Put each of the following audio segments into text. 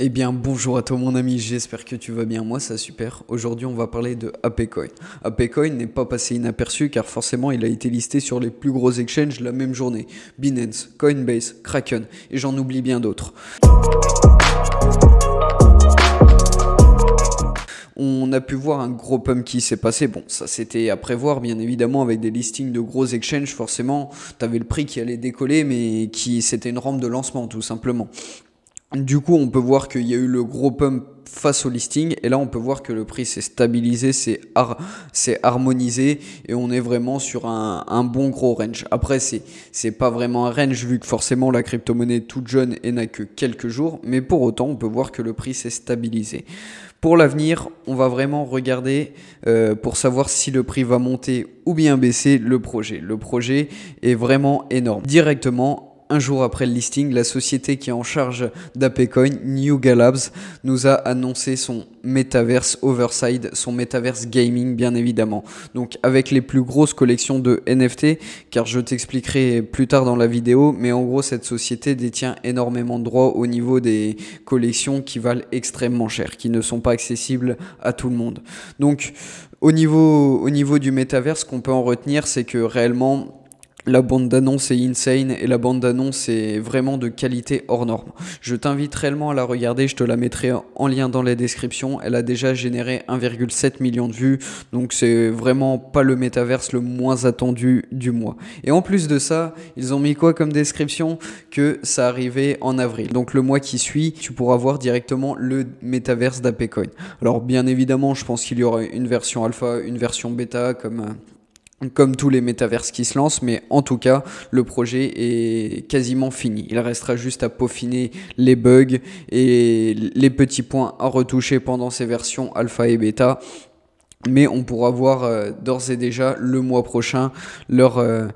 Eh bien bonjour à toi mon ami, j'espère que tu vas bien, moi ça super. Aujourd'hui on va parler de ApeCoin. coin n'est pas passé inaperçu car forcément il a été listé sur les plus gros exchanges la même journée. Binance, Coinbase, Kraken et j'en oublie bien d'autres. on a pu voir un gros pump qui s'est passé. Bon, ça c'était à prévoir, bien évidemment, avec des listings de gros exchanges, forcément, t'avais le prix qui allait décoller, mais qui c'était une rampe de lancement, tout simplement. Du coup, on peut voir qu'il y a eu le gros pump face au listing et là on peut voir que le prix s'est stabilisé, c'est harmonisé et on est vraiment sur un, bon gros range. Après c'est c'est pas vraiment un range vu que forcément la crypto-monnaie est toute jeune et n'a que quelques jours, mais pour autant on peut voir que le prix s'est stabilisé. Pour l'avenir, on va vraiment regarder euh, pour savoir si le prix va monter ou bien baisser le projet. Le projet est vraiment énorme. Directement un jour après le listing, la société qui est en charge d'Apecoin, New Galabs, nous a annoncé son Metaverse Overside, son Metaverse Gaming bien évidemment. Donc avec les plus grosses collections de NFT, car je t'expliquerai plus tard dans la vidéo, mais en gros cette société détient énormément de droits au niveau des collections qui valent extrêmement cher, qui ne sont pas accessibles à tout le monde. Donc au niveau, au niveau du Metaverse, ce qu'on peut en retenir, c'est que réellement la bande d'annonce est insane et la bande d'annonce est vraiment de qualité hors norme. Je t'invite réellement à la regarder, je te la mettrai en lien dans la description. Elle a déjà généré 1,7 million de vues, donc c'est vraiment pas le métaverse le moins attendu du mois. Et en plus de ça, ils ont mis quoi comme description Que ça arrivait en avril. Donc le mois qui suit, tu pourras voir directement le métaverse d'ApeCoin. Alors bien évidemment, je pense qu'il y aura une version alpha, une version bêta, comme euh, comme tous les métaverses qui se lancent, mais en tout cas, le projet est quasiment fini. Il restera juste à peaufiner les bugs et les petits points à retoucher pendant ces versions alpha et bêta. Mais on pourra voir euh, d'ores et déjà le mois prochain leur, euh,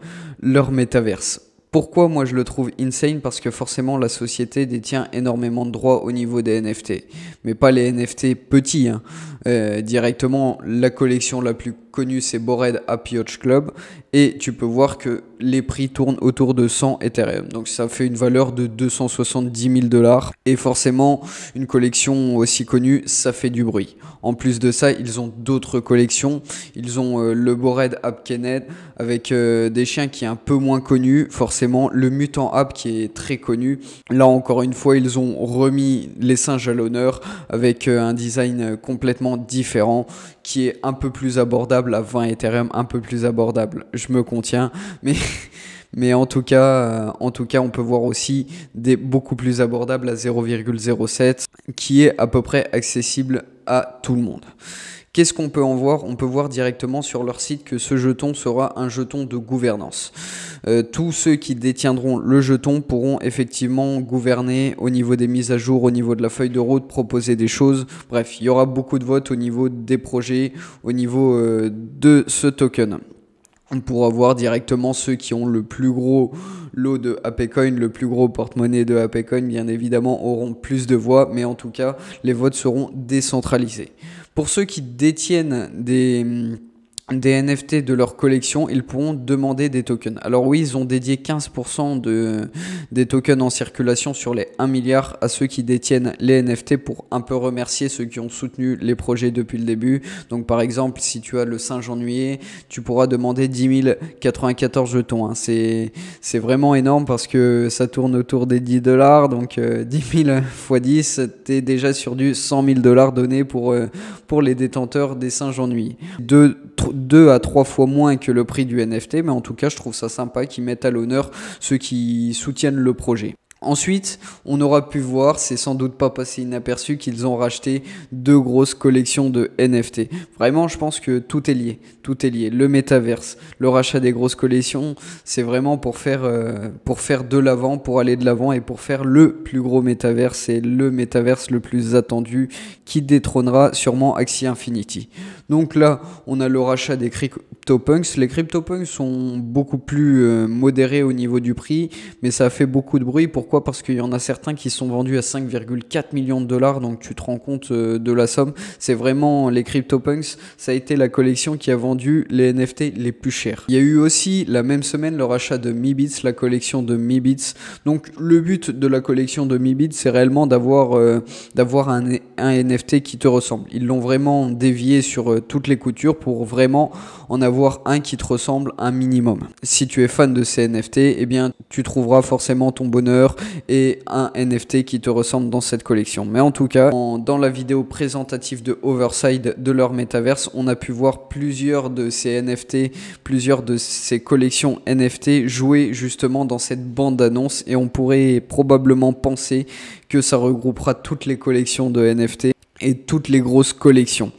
leur métaverse. Pourquoi moi je le trouve insane Parce que forcément la société détient énormément de droits au niveau des NFT. Mais pas les NFT petits. Hein. Euh, directement la collection la plus connu, c'est Bored Happy Hodge Club. Et tu peux voir que les prix tournent autour de 100 Ethereum. Donc ça fait une valeur de 270 000 dollars. Et forcément, une collection aussi connue, ça fait du bruit. En plus de ça, ils ont d'autres collections. Ils ont euh, le Bored App Kenneth avec euh, des chiens qui est un peu moins connu. Forcément, le Mutant App qui est très connu. Là encore une fois, ils ont remis les singes à l'honneur avec euh, un design complètement différent qui est un peu plus abordable à 20 Ethereum, un peu plus abordable. Je me contiens, mais, mais en, tout cas, euh, en tout cas, on peut voir aussi des beaucoup plus abordables à 0,07 qui est à peu près accessible à tout le monde. Qu'est-ce qu'on peut en voir On peut voir directement sur leur site que ce jeton sera un jeton de gouvernance. Euh, tous ceux qui détiendront le jeton pourront effectivement gouverner au niveau des mises à jour, au niveau de la feuille de route, proposer des choses. Bref, il y aura beaucoup de votes au niveau des projets, au niveau euh, de ce token on pourra voir directement ceux qui ont le plus gros lot de ApeCoin, le plus gros porte-monnaie de ApeCoin, bien évidemment, auront plus de voix, mais en tout cas, les votes seront décentralisés. Pour ceux qui détiennent des des NFT de leur collection, ils pourront demander des tokens. Alors oui, ils ont dédié 15% de, des tokens en circulation sur les 1 milliard à ceux qui détiennent les NFT pour un peu remercier ceux qui ont soutenu les projets depuis le début. Donc par exemple, si tu as le singe ennuyé, tu pourras demander 10 094 jetons. Hein. C'est, c'est vraiment énorme parce que ça tourne autour des 10 dollars. Donc 10 000 x 10, t'es déjà sur du 100 000 dollars donné pour, euh, pour les détenteurs des singes ennuyés. Deux deux à trois fois moins que le prix du NFT, mais en tout cas, je trouve ça sympa qu'ils mettent à l'honneur ceux qui soutiennent le projet. Ensuite, on aura pu voir, c'est sans doute pas passé inaperçu, qu'ils ont racheté deux grosses collections de NFT. Vraiment, je pense que tout est lié, tout est lié. Le métaverse, le rachat des grosses collections, c'est vraiment pour faire, euh, pour faire de l'avant, pour aller de l'avant et pour faire le plus gros métaverse et le métaverse le plus attendu qui détrônera sûrement Axie Infinity. Donc là, on a le rachat des CryptoPunks. Les CryptoPunks sont beaucoup plus euh, modérés au niveau du prix, mais ça fait beaucoup de bruit pour pourquoi Parce qu'il y en a certains qui sont vendus à 5,4 millions de dollars, donc tu te rends compte euh, de la somme. C'est vraiment les CryptoPunks, ça a été la collection qui a vendu les NFT les plus chers. Il y a eu aussi la même semaine le rachat de Mibits, la collection de Mibits. Donc le but de la collection de Mibits, c'est réellement d'avoir euh, un, NFT qui te ressemble. Ils l'ont vraiment dévié sur euh, toutes les coutures pour vraiment en avoir un qui te ressemble un minimum. Si tu es fan de ces NFT, eh bien tu trouveras forcément ton bonheur, et un NFT qui te ressemble dans cette collection. Mais en tout cas, dans la vidéo présentative de Overside de leur métaverse, on a pu voir plusieurs de ces NFT, plusieurs de ces collections NFT jouer justement dans cette bande-annonce et on pourrait probablement penser que ça regroupera toutes les collections de NFT et toutes les grosses collections.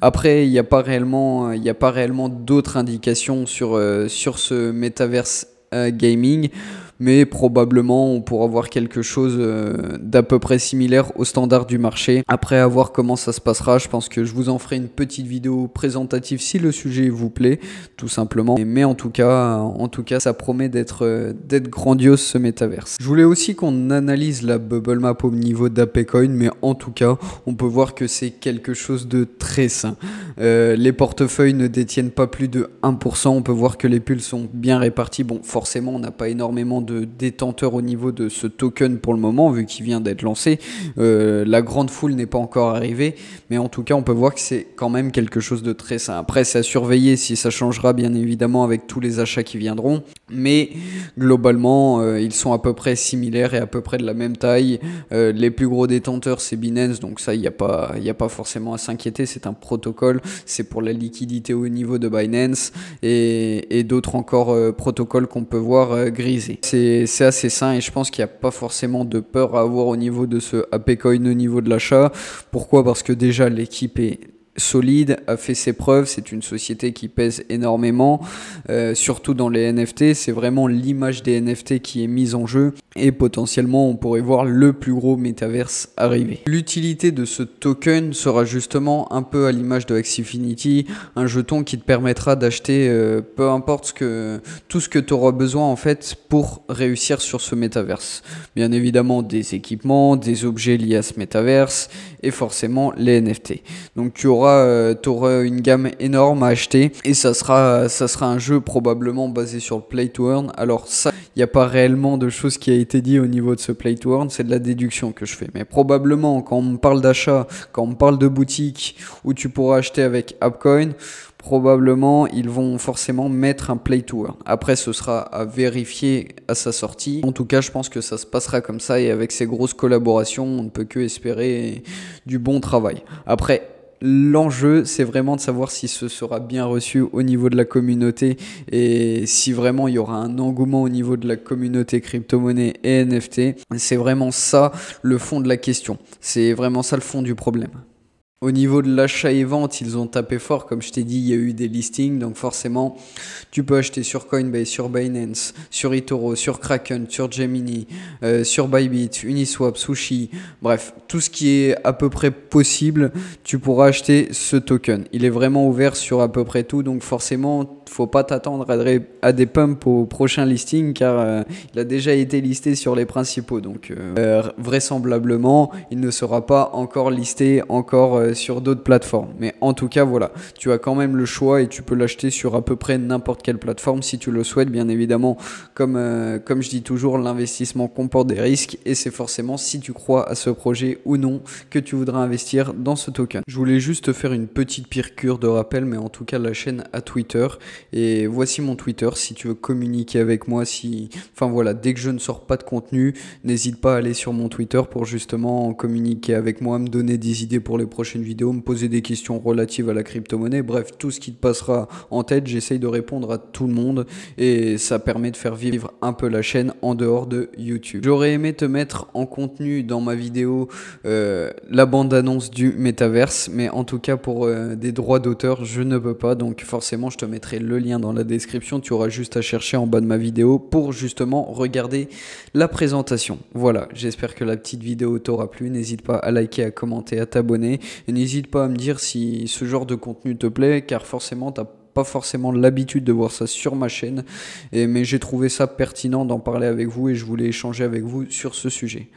Après, il n'y a pas réellement, réellement d'autres indications sur, euh, sur ce métaverse euh, gaming mais probablement on pourra voir quelque chose euh, d'à peu près similaire au standard du marché. Après avoir comment ça se passera, je pense que je vous en ferai une petite vidéo présentative si le sujet vous plaît, tout simplement. Mais en tout cas, en tout cas, ça promet d'être euh, d'être grandiose ce métaverse. Je voulais aussi qu'on analyse la bubble map au niveau d'ApeCoin, mais en tout cas, on peut voir que c'est quelque chose de très sain. Euh, les portefeuilles ne détiennent pas plus de 1%. On peut voir que les pulls sont bien répartis. Bon, forcément, on n'a pas énormément de de détenteurs au niveau de ce token pour le moment, vu qu'il vient d'être lancé. Euh, la grande foule n'est pas encore arrivée, mais en tout cas, on peut voir que c'est quand même quelque chose de très sain. Après, c'est à surveiller si ça changera, bien évidemment, avec tous les achats qui viendront. Mais globalement, euh, ils sont à peu près similaires et à peu près de la même taille. Euh, les plus gros détenteurs, c'est Binance, donc ça, il n'y a, pas, a pas forcément à s'inquiéter. C'est un protocole, c'est pour la liquidité au niveau de Binance et, et d'autres encore protocoles qu'on peut voir griser c'est assez sain et je pense qu'il n'y a pas forcément de peur à avoir au niveau de ce AP coin, au niveau de l'achat. Pourquoi Parce que déjà l'équipe est solide, a fait ses preuves, c'est une société qui pèse énormément, euh, surtout dans les NFT, c'est vraiment l'image des NFT qui est mise en jeu et potentiellement on pourrait voir le plus gros métaverse arriver. L'utilité de ce token sera justement un peu à l'image de Infinity un jeton qui te permettra d'acheter euh, peu importe ce que, tout ce que tu auras besoin en fait pour réussir sur ce métaverse. Bien évidemment des équipements, des objets liés à ce métaverse et forcément les NFT. Donc tu auras euh, t'auras une gamme énorme à acheter et ça sera, ça sera un jeu probablement basé sur le play to earn. Alors ça, il n'y a pas réellement de choses qui a été dit au niveau de ce play to earn, c'est de la déduction que je fais. Mais probablement quand on me parle d'achat, quand on me parle de boutique où tu pourras acheter avec AppCoin, probablement ils vont forcément mettre un play to earn. Après, ce sera à vérifier à sa sortie. En tout cas, je pense que ça se passera comme ça et avec ces grosses collaborations, on ne peut que espérer du bon travail. Après, L'enjeu, c'est vraiment de savoir si ce sera bien reçu au niveau de la communauté et si vraiment il y aura un engouement au niveau de la communauté crypto-monnaie et NFT. C'est vraiment ça le fond de la question. C'est vraiment ça le fond du problème. Au niveau de l'achat et vente, ils ont tapé fort. Comme je t'ai dit, il y a eu des listings. Donc forcément, tu peux acheter sur Coinbase, sur Binance, sur eToro, sur Kraken, sur Gemini, euh, sur Bybit, Uniswap, Sushi. Bref, tout ce qui est à peu près possible, tu pourras acheter ce token. Il est vraiment ouvert sur à peu près tout. Donc forcément, faut pas t'attendre à, des pumps au prochain listing car euh, il a déjà été listé sur les principaux. Donc euh, euh, vraisemblablement, il ne sera pas encore listé encore sur d'autres plateformes. Mais en tout cas, voilà, tu as quand même le choix et tu peux l'acheter sur à peu près n'importe quelle plateforme si tu le souhaites. Bien évidemment, comme, comme je dis toujours, l'investissement comporte des risques et c'est forcément si tu crois à ce projet ou non que tu voudras investir dans ce token. Je voulais juste faire une petite pire cure de rappel, mais en tout cas la chaîne à Twitter. Et voici mon Twitter si tu veux communiquer avec moi. Si... Enfin voilà, dès que je ne sors pas de contenu, n'hésite pas à aller sur mon Twitter pour justement communiquer avec moi, me donner des idées pour les prochaines vidéos, me poser des questions relatives à la crypto-monnaie. Bref, tout ce qui te passera en tête, j'essaye de répondre à tout le monde et ça permet de faire vivre un peu la chaîne en dehors de YouTube. J'aurais aimé te mettre en contenu dans ma vidéo euh, la bande-annonce du métaverse, mais en tout cas pour euh, des droits d'auteur, je ne peux pas, donc forcément je te mettrai le lien dans la description. Tu auras juste à chercher en bas de ma vidéo pour justement regarder la présentation. Voilà, j'espère que la petite vidéo t'aura plu. N'hésite pas à liker, à commenter, à t'abonner. Et n'hésite pas à me dire si ce genre de contenu te plaît, car forcément, tu n'as pas forcément l'habitude de voir ça sur ma chaîne, mais j'ai trouvé ça pertinent d'en parler avec vous et je voulais échanger avec vous sur ce sujet.